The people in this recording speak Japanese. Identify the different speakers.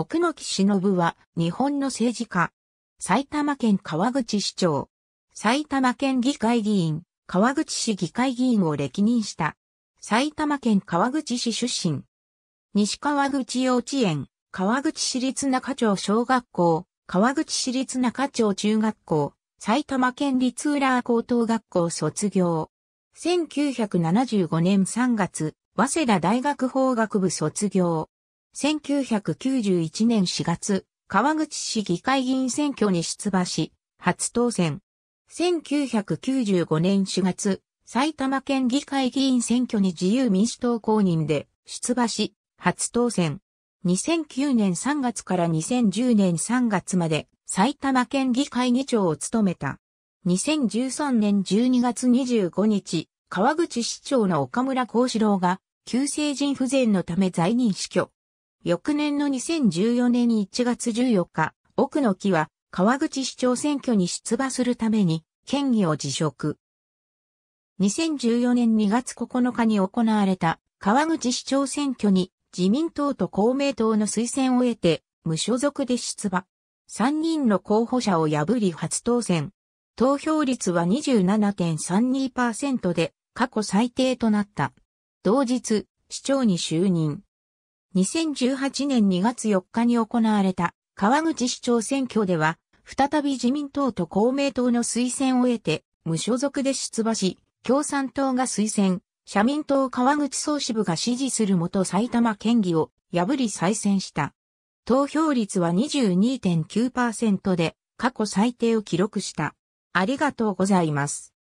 Speaker 1: 奥野木忍は、日本の政治家。埼玉県川口市長。埼玉県議会議員、川口市議会議員を歴任した。埼玉県川口市出身。西川口幼稚園、川口市立中町小学校、川口市立中町中学校、埼玉県立浦高等学校卒業。1975年3月、早稲田大学法学部卒業。1991年4月、川口市議会議員選挙に出馬し、初当選。1995年4月、埼玉県議会議員選挙に自由民主党公認で出馬し、初当選。2009年3月から2010年3月まで埼玉県議会議長を務めた。2013年12月25日、川口市長の岡村幸四郎が、急性腎不全のため在任死去。翌年の2014年1月14日、奥野木は川口市長選挙に出馬するために県議を辞職。2014年2月9日に行われた川口市長選挙に自民党と公明党の推薦を得て無所属で出馬。3人の候補者を破り初当選。投票率は27.32%で過去最低となった。同日、市長に就任。2018年2月4日に行われた川口市長選挙では、再び自民党と公明党の推薦を得て、無所属で出馬し、共産党が推薦、社民党川口総支部が支持する元埼玉県議を破り再選した。投票率は22.9%で過去最低を記録した。ありがとうございます。